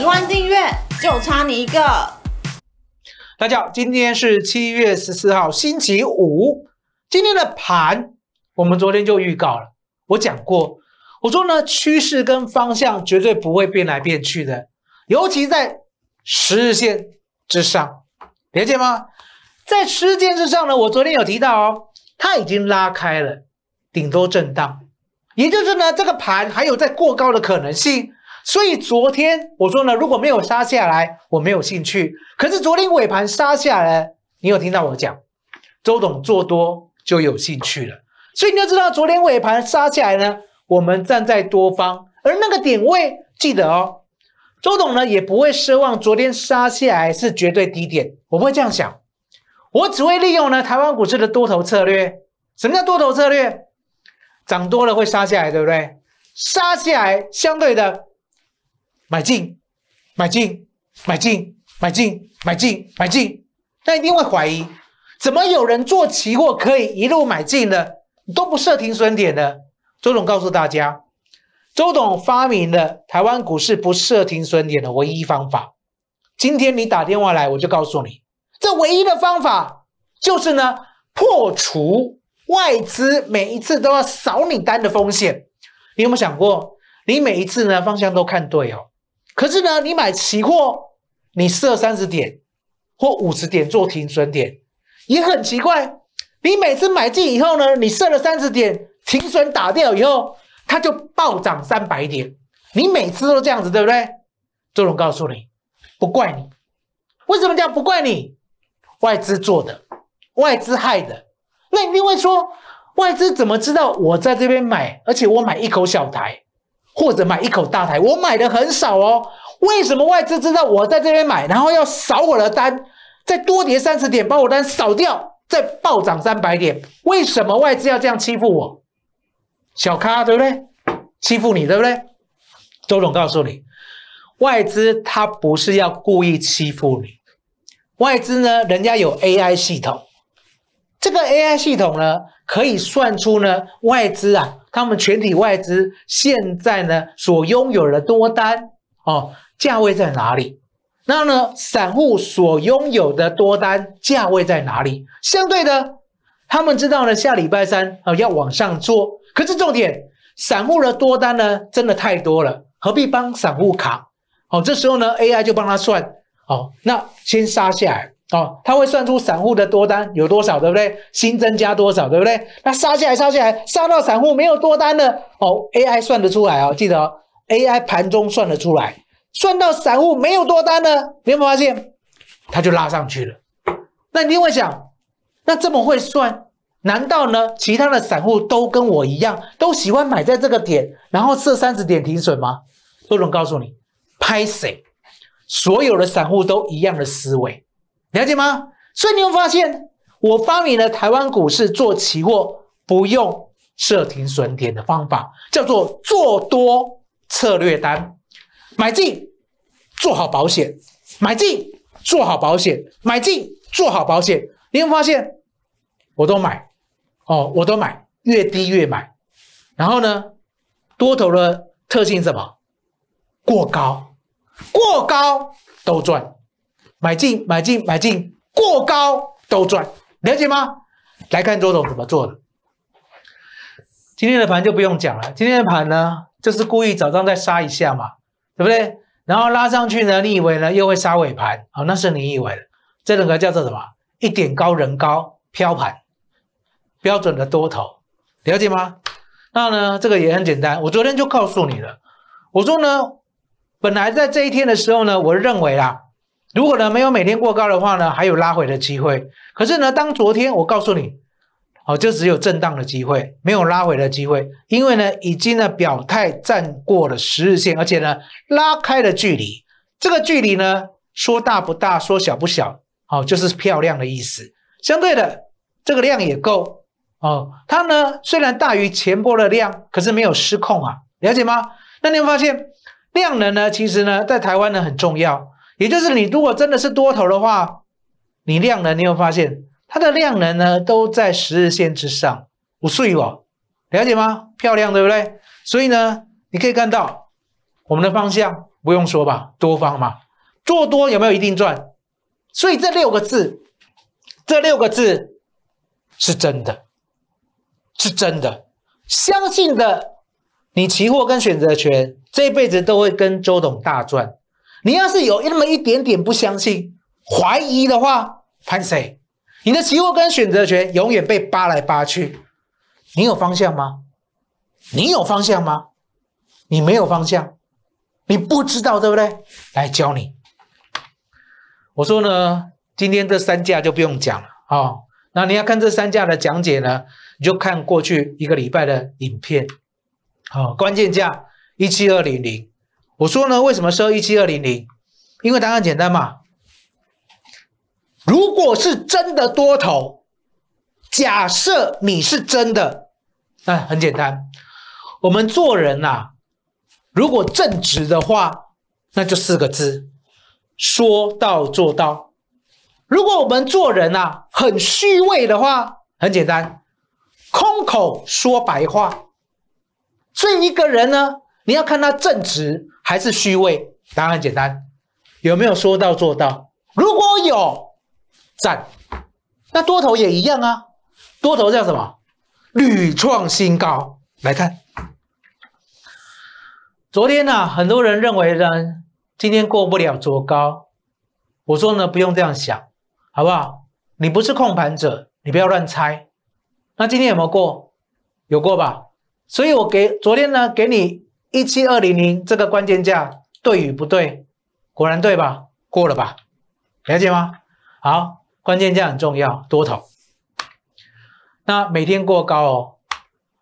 十万订阅就差你一个。大家好，今天是七月十四号，星期五。今天的盘我们昨天就预告了，我讲过，我说呢，趋势跟方向绝对不会变来变去的，尤其在十日线之上，理解吗？在十日线之上呢，我昨天有提到哦，它已经拉开了顶多震荡，也就是呢，这个盘还有在过高的可能性。所以昨天我说呢，如果没有杀下来，我没有兴趣。可是昨天尾盘杀下来，你有听到我讲？周董做多就有兴趣了。所以你就知道，昨天尾盘杀下来呢，我们站在多方。而那个点位，记得哦。周董呢也不会奢望昨天杀下来是绝对低点，我不会这样想。我只会利用呢台湾股市的多头策略。什么叫多头策略？涨多了会杀下来，对不对？杀下来相对的。买进，买进，买进，买进，买进，买进，那一定会怀疑，怎么有人做期货可以一路买进的，都不设停损点的？周董告诉大家，周董发明了台湾股市不设停损点的唯一方法。今天你打电话来，我就告诉你，这唯一的方法就是呢，破除外资每一次都要扫你单的风险。你有没有想过，你每一次呢方向都看对哦？可是呢，你买期货，你设三十点或五十点做停损点，也很奇怪。你每次买进以后呢，你设了三十点停损打掉以后，它就暴涨三百点。你每次都这样子，对不对？周总告诉你，不怪你。为什么叫不怪你？外资做的，外资害的。那你一定会说，外资怎么知道我在这边买，而且我买一口小台？或者买一口大台，我买的很少哦。为什么外资知道我在这边买，然后要扫我的单，再多跌三十点把我单扫掉，再暴涨三百点？为什么外资要这样欺负我？小咖对不对？欺负你对不对？周总告诉你，外资他不是要故意欺负你，外资呢，人家有 AI 系统，这个 AI 系统呢。可以算出呢外资啊，他们全体外资现在呢所拥有的多单哦，价位在哪里？那呢散户所拥有的多单价位在哪里？相对的，他们知道呢，下礼拜三啊要往上做。可是重点，散户的多单呢真的太多了，何必帮散户卡？好，这时候呢 AI 就帮他算。好，那先杀下来。哦，他会算出散户的多单有多少，对不对？新增加多少，对不对？那杀下来，杀下来，杀到散户没有多单了。哦，AI 算得出来哦，记得 AI 盘中算得出来，算到散户没有多单了，你有没有发现？它就拉上去了。那你听想，那这么会算，难道呢？其他的散户都跟我一样，都喜欢买在这个点，然后设三十点停损吗？都能告诉你，拍谁？所有的散户都一样的思维。了解吗？所以你会发现，我发明了台湾股市做期货不用设停损点的方法，叫做做多策略单，买进做好保险，买进做好保险，买进做好保险。你会发现，我都买，哦，我都买，越低越买。然后呢，多头的特性是什么？过高，过高都赚。买进，买进，买进，过高都赚，了解吗？来看周总怎么做的。今天的盘就不用讲了，今天的盘呢，就是故意早上再杀一下嘛，对不对？然后拉上去呢，你以为呢又会杀尾盘？哦，那是你以为的。这两个叫做什么？一点高人高飘盘，标准的多头，了解吗？那呢，这个也很简单，我昨天就告诉你了。我说呢，本来在这一天的时候呢，我认为啊。如果呢没有每天过高的话呢，还有拉回的机会。可是呢，当昨天我告诉你，哦，就只有震荡的机会，没有拉回的机会，因为呢已经呢表态站过了十日线，而且呢拉开了距离。这个距离呢说大不大，说小不小，哦，就是漂亮的意思。相对的，这个量也够哦。它呢虽然大于前波的量，可是没有失控啊，了解吗？那你会发现量能呢，其实呢在台湾呢很重要。也就是你如果真的是多头的话，你量能，你会发现它的量能呢都在十日线之上，不碎哦，了解吗？漂亮，对不对？所以呢，你可以看到我们的方向不用说吧，多方嘛，做多有没有一定赚？所以这六个字，这六个字是真的，是真的，相信的，你期货跟选择权这一辈子都会跟周董大赚。你要是有那么一点点不相信、怀疑的话，判谁？你的期货跟选择权永远被扒来扒去，你有方向吗？你有方向吗？你没有方向，你不知道，对不对？来教你。我说呢，今天这三架就不用讲了啊。那你要看这三架的讲解呢，你就看过去一个礼拜的影片。好，关键价一七二零零。我说呢，为什么设一七二零零？因为答案简单嘛。如果是真的多头，假设你是真的，那很简单。我们做人啊，如果正直的话，那就四个字：说到做到。如果我们做人啊很虚伪的话，很简单，空口说白话。所以一个人呢，你要看他正直。还是虚位？答案很简单，有没有说到做到？如果有，赞。那多头也一样啊，多头叫什么？屡创新高。来看，昨天呢，很多人认为呢，今天过不了昨高。我说呢，不用这样想，好不好？你不是控盘者，你不要乱猜。那今天有没有过？有过吧。所以我给昨天呢，给你。一七二零零这个关键价对与不对？果然对吧？过了吧？了解吗？好，关键价很重要，多头。那每天过高哦，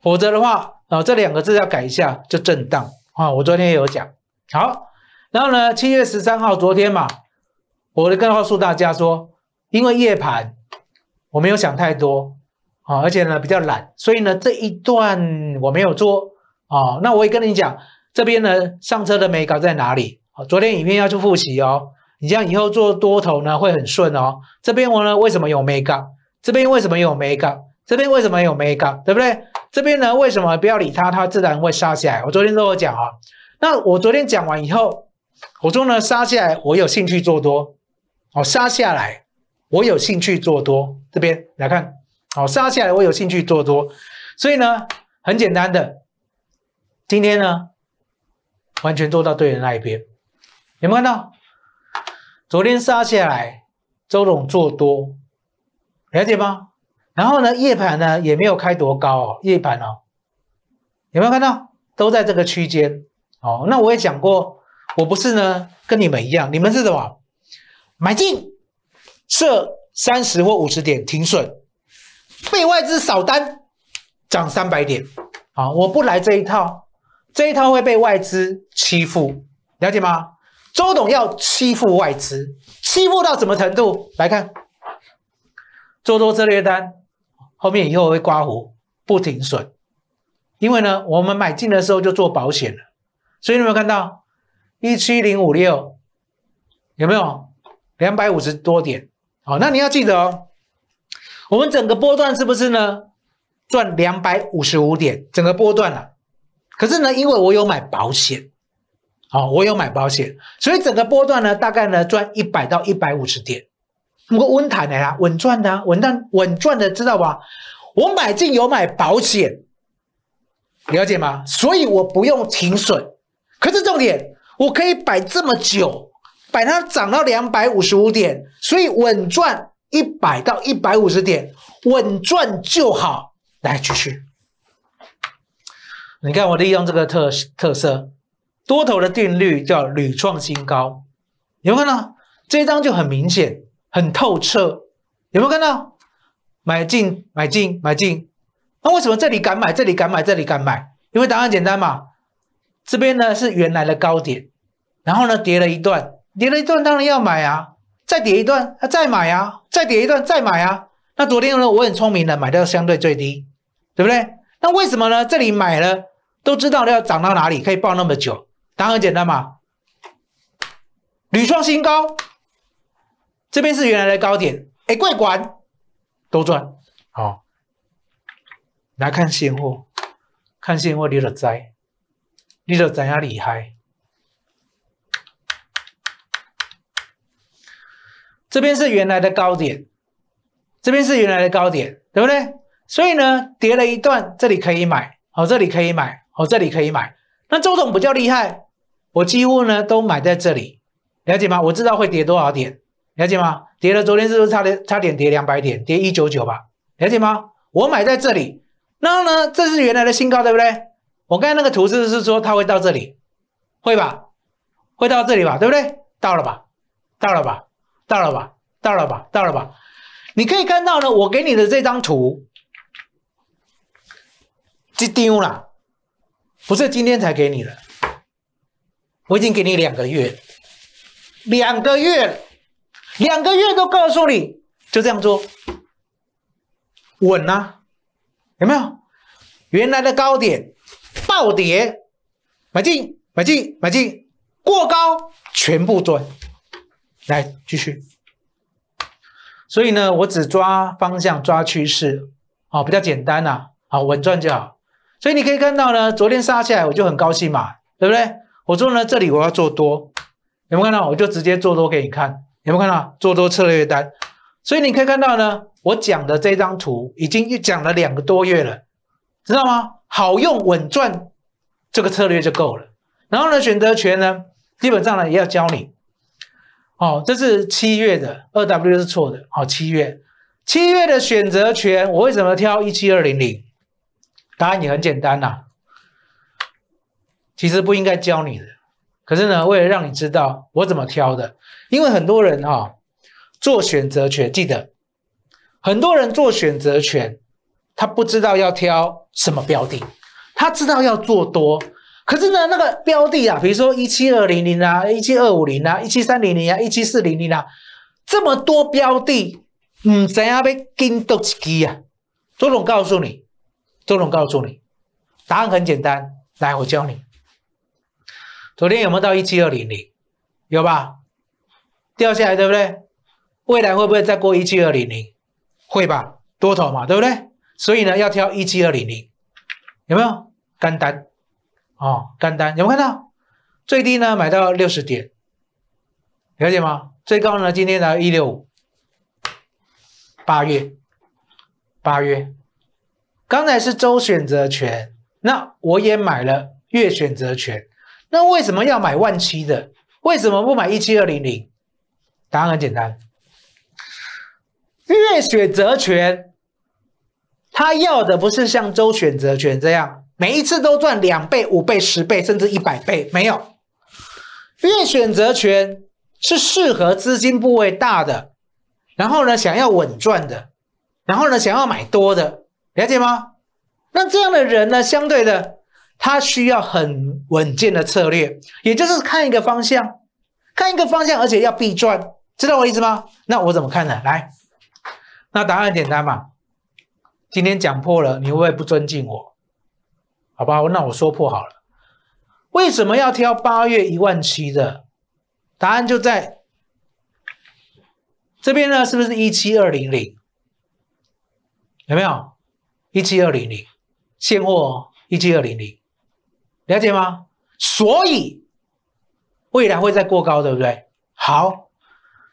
否则的话啊，这两个字要改一下，就震荡啊。我昨天也有讲，好，然后呢，七月十三号，昨天嘛，我就告诉大家说，因为夜盘我没有想太多啊，而且呢比较懒，所以呢这一段我没有做。哦，那我也跟你讲，这边呢上车的 mega 在哪里？好，昨天影片要去复习哦。你这样以后做多头呢会很顺哦。这边我呢为什么有 mega？这边为什么有 mega？这边为什么有 mega？对不对？这边呢为什么不要理它？它自然会杀下来。我昨天都有讲啊，那我昨天讲完以后，我说呢杀下来，我有兴趣做多。哦，杀下来，我有兴趣做多。这边来看，哦，杀下来我有兴趣做多。所以呢很简单的。今天呢，完全做到对的那一边。有没有看到？昨天杀下来，周董做多，了解吗？然后呢，夜盘呢也没有开多高哦，夜盘哦，有没有看到？都在这个区间哦。那我也讲过，我不是呢，跟你们一样，你们是什么？买进设三十或五十点停损，被外资扫单，涨三百点，好，我不来这一套。这一套会被外资欺负，了解吗？周董要欺负外资，欺负到什么程度？来看，做多策略单，后面以后会刮胡不停损，因为呢，我们买进的时候就做保险了，所以你有没有看到一七零五六？有没有两百五十多点？好，那你要记得哦，我们整个波段是不是呢？赚两百五十五点，整个波段了。可是呢，因为我有买保险，好，我有买保险，所以整个波段呢，大概呢赚一百到一百五十点，那么温谈的啦，稳赚的，稳赚稳赚的，知道吧？我买进有买保险，了解吗？所以我不用停损。可是重点，我可以摆这么久，摆它涨到两百五十五点，所以稳赚一百到一百五十点，稳赚就好。来，继续。你看，我利用这个特特色，多头的定律叫屡创新高。有没有看到这一张就很明显、很透彻？有没有看到买进、买进、买进？那为什么这里敢买？这里敢买？这里敢买？因为答案简单嘛。这边呢是原来的高点，然后呢跌了一段，跌了一段当然要买啊，再跌一段它再买啊，再跌一段再买啊。那昨天呢，我很聪明的买到相对最低，对不对？那为什么呢？这里买了。都知道要涨到哪里，可以报那么久，答案很简单嘛，屡创新高，这边是原来的高点，哎，怪管，都赚，好，来看现货，看现货你就灾，你就怎样厉害？这边是原来的高点，这边是原来的高点，对不对？所以呢，跌了一段，这里可以买，好，这里可以买。我这里可以买，那周总比较厉害，我几乎呢都买在这里，了解吗？我知道会跌多少点，了解吗？跌了，昨天是不是差点差点跌两百点，跌一九九吧，了解吗？我买在这里，然呢，这是原来的新高，对不对？我刚才那个图是不是说它会到这里？会吧？会到这里吧？对不对？到了吧？到了吧？到了吧？到了吧？到了吧？你可以看到呢，我给你的这张图，就丢了。不是今天才给你的，我已经给你两个月，两个月，两个月都告诉你就这样做，稳啊，有没有？原来的高点暴跌，买进买进买进，过高全部赚，来继续。所以呢，我只抓方向，抓趋势，哦，比较简单呐，好稳赚就好。所以你可以看到呢，昨天杀起来我就很高兴嘛，对不对？我说呢，这里我要做多，有没有看到？我就直接做多给你看，有没有看到？做多策略单。所以你可以看到呢，我讲的这张图已经讲了两个多月了，知道吗？好用稳赚这个策略就够了。然后呢，选择权呢，基本上呢也要教你。哦，这是七月的，二 W 是错的，好，七月七月的选择权，我为什么挑一七二零零？答案也很简单呐，其实不应该教你的，可是呢，为了让你知道我怎么挑的，因为很多人哈做选择权，记得很多人做选择权，他不知道要挑什么标的，他知道要做多，可是呢，那个标的啊，比如说一七二零零啊，一七二五零啊，一七三零零啊，一七四零零啊，这么多标的，嗯，怎样被跟到一支啊，周总告诉你。周总告诉你，答案很简单。来，我教你。昨天有没有到一七二零零？有吧？掉下来，对不对？未来会不会再过一七二零零？会吧，多头嘛，对不对？所以呢，要挑一七二零零，有没有干单？哦，干单，有没有看到？最低呢，买到六十点，了解吗？最高呢，今天到一六五，八月，八月。刚才是周选择权，那我也买了月选择权。那为什么要买万七的？为什么不买一七二零零？答案很简单，月选择权，他要的不是像周选择权这样每一次都赚两倍、五倍、十倍甚至一百倍。没有，月选择权是适合资金部位大的，然后呢，想要稳赚的，然后呢，想要买多的。了解吗？那这样的人呢？相对的，他需要很稳健的策略，也就是看一个方向，看一个方向，而且要必赚，知道我意思吗？那我怎么看呢？来，那答案简单嘛？今天讲破了，你会不尊敬我？好吧，那我说破好了。为什么要挑八月一万七的？答案就在这边呢，是不是一七二零零？有没有？一七二零零，现货一七二零零，了解吗？所以未来会再过高，对不对？好，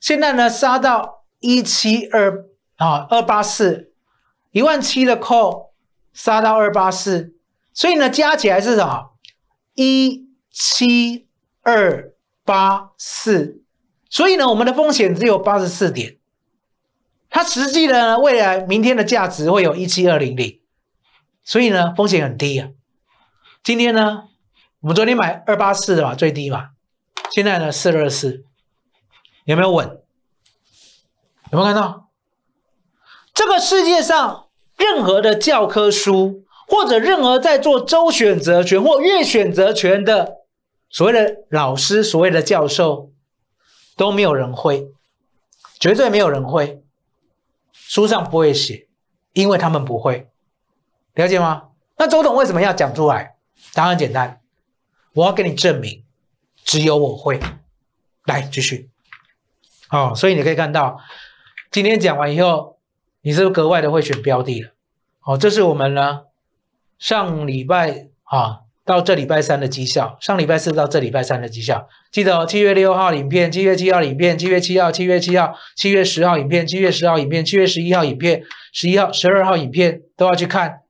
现在呢杀到一七二啊二八四，一万七的扣杀到二八四，所以呢加起来是什么？一七二八四，所以呢我们的风险只有八十四点。它实际的未来明天的价值会有一七二零零，所以呢风险很低啊。今天呢，我们昨天买二八四的吧，最低嘛。现在呢四二四，有没有稳？有没有看到？这个世界上任何的教科书，或者任何在做周选择权或月选择权的所谓的老师、所谓的教授，都没有人会，绝对没有人会。书上不会写，因为他们不会，了解吗？那周董为什么要讲出来？答案简单，我要给你证明，只有我会。来，继续。哦，所以你可以看到，今天讲完以后，你是不是格外的会选标的了？哦，这是我们呢上礼拜啊。到这礼拜三的绩效，上礼拜四到这礼拜三的绩效，记得七月六号影片，七月七号影片，七月七号，七月七号，七月十号影片，七月十号影片，七月十一号影片，十一号、十二号影片都要去看。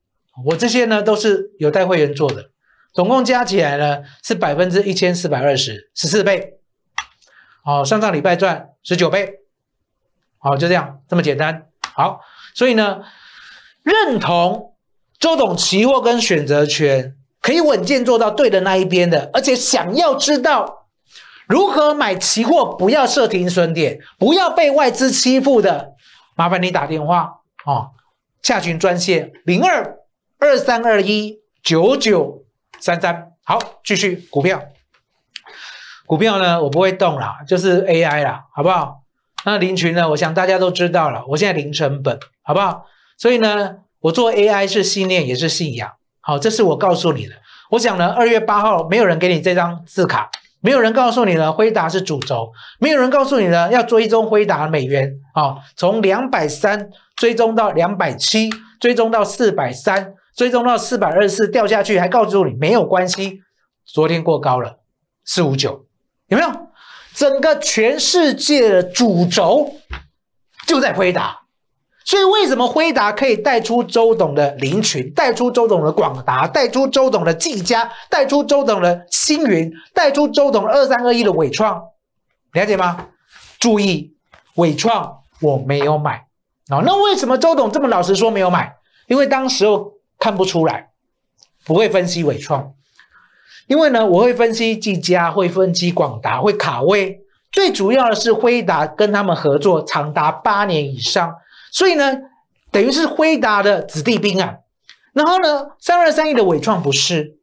我这些呢都是有带会员做的，总共加起来呢是百分之一千四百二十十四倍。好，上仗礼拜赚十九倍。好，就这样这么简单。好，所以呢认同周董期货跟选择权。可以稳健做到对的那一边的，而且想要知道如何买期货不要设停损点，不要被外资欺负的，麻烦你打电话啊，下群专线零二二三二一九九三三。好，继续股票，股票呢我不会动啦，就是 AI 啦，好不好？那零群呢，我想大家都知道了，我现在零成本，好不好？所以呢，我做 AI 是信念也是信仰。好，这是我告诉你的。我讲了，二月八号没有人给你这张字卡，没有人告诉你呢，辉达是主轴，没有人告诉你呢，要追踪辉达美元啊，从两百三追踪到两百七，追踪到四百三，追踪到四百二十四掉下去，还告诉你没有关系，昨天过高了，四五九，有没有？整个全世界的主轴就在辉达。所以为什么辉达可以带出周董的林群，带出周董的广达，带出周董的技嘉，带出周董的星云，带出周董二三二一的伟创？了解吗？注意，伟创我没有买啊。那为什么周董这么老实说没有买？因为当时候看不出来，不会分析伟创。因为呢，我会分析技嘉，会分析广达，会卡位。最主要的是辉达跟他们合作长达八年以上。所以呢，等于是辉达的子弟兵啊，然后呢，三二三一的伟创不是，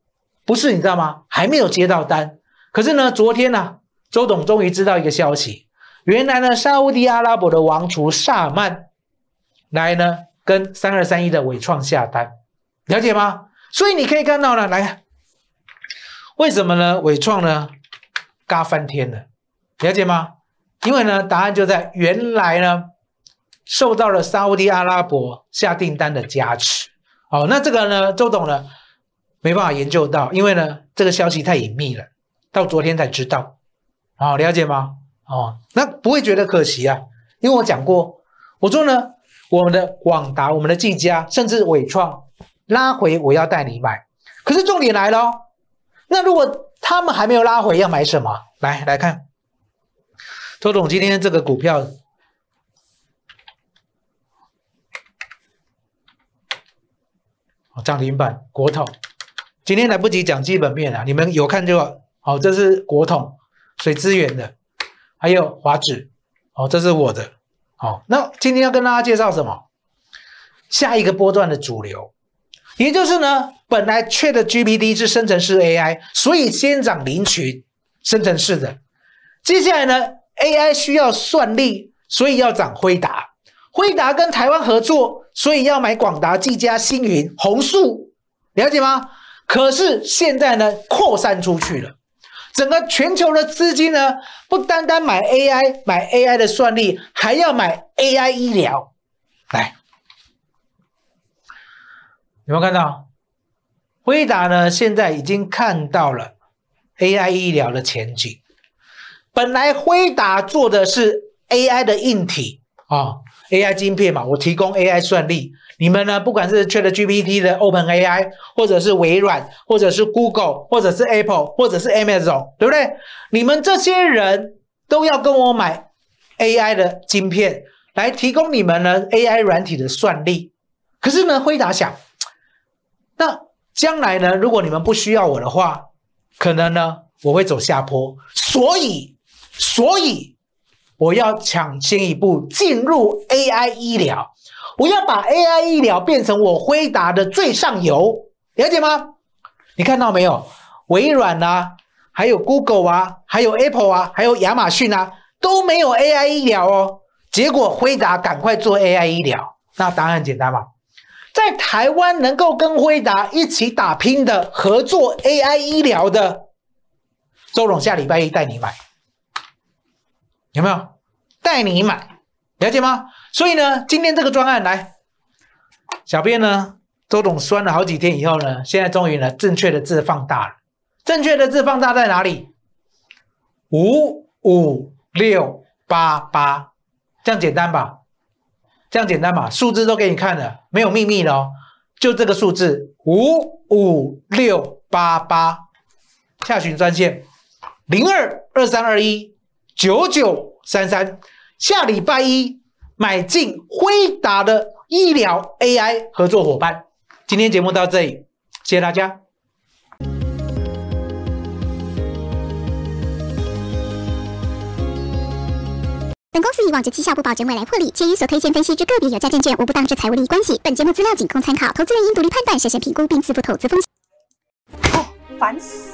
不是你知道吗？还没有接到单，可是呢，昨天呢，周董终于知道一个消息，原来呢，沙地阿拉伯的王储萨尔曼来呢，跟三二三一的伟创下单，了解吗？所以你可以看到呢，来，为什么呢？伟创呢，嘎翻天了，了解吗？因为呢，答案就在原来呢。受到了沙地阿拉伯下订单的加持，哦，那这个呢，周董呢没办法研究到，因为呢这个消息太隐秘了，到昨天才知道，好了解吗？哦，那不会觉得可惜啊，因为我讲过，我说呢，我们的广达、我们的技嘉，甚至伟创拉回，我要带你买。可是重点来了，那如果他们还没有拉回，要买什么？来来看，周董今天这个股票。涨停板国统，今天来不及讲基本面了，你们有看就好。好，这是国统水资源的，还有华指。好，这是我的。好，那今天要跟大家介绍什么？下一个波段的主流，也就是呢，本来缺的 GPD 是生成式 AI，所以先涨零群生成式的。接下来呢，AI 需要算力，所以要涨辉达。辉达跟台湾合作。所以要买广达、技嘉、星云、红树，了解吗？可是现在呢，扩散出去了，整个全球的资金呢，不单单买 AI，买 AI 的算力，还要买 AI 医疗。来，有没有看到？辉达呢，现在已经看到了 AI 医疗的前景。本来辉达做的是 AI 的硬体啊。AI 晶片嘛，我提供 AI 算力，你们呢？不管是 c h a t GPT 的 OpenAI，或者是微软，或者是 Google，或者是 Apple，或者是 Amazon，对不对？你们这些人都要跟我买 AI 的晶片，来提供你们呢 AI 软体的算力。可是呢，辉达想，那将来呢，如果你们不需要我的话，可能呢，我会走下坡。所以，所以。我要抢先一步进入 AI 医疗，我要把 AI 医疗变成我辉达的最上游，了解吗？你看到没有？微软啊，还有 Google 啊，还有 Apple 啊，还有亚马逊啊，都没有 AI 医疗哦。结果辉达赶快做 AI 医疗，那答案简单嘛？在台湾能够跟辉达一起打拼的，合作 AI 医疗的，周总下礼拜一带你买，有没有？带你买，了解吗？所以呢，今天这个专案来，小编呢，周董酸了好几天以后呢，现在终于呢，正确的字放大了。正确的字放大在哪里？五五六八八，这样简单吧？这样简单吧？数字都给你看了，没有秘密了哦，就这个数字五五六八八，下询专线零二二三二一九九三三。下礼拜一买进辉达的医疗 AI 合作伙伴。今天节目到这里，谢谢大家。本公司以往之绩效不保证未来获利，且与所推荐分析之个别有价证券无不当之财务利益关系。本节目资料仅供参考，投资人应独立判断、审慎评估并自负投资风险。哦，烦死。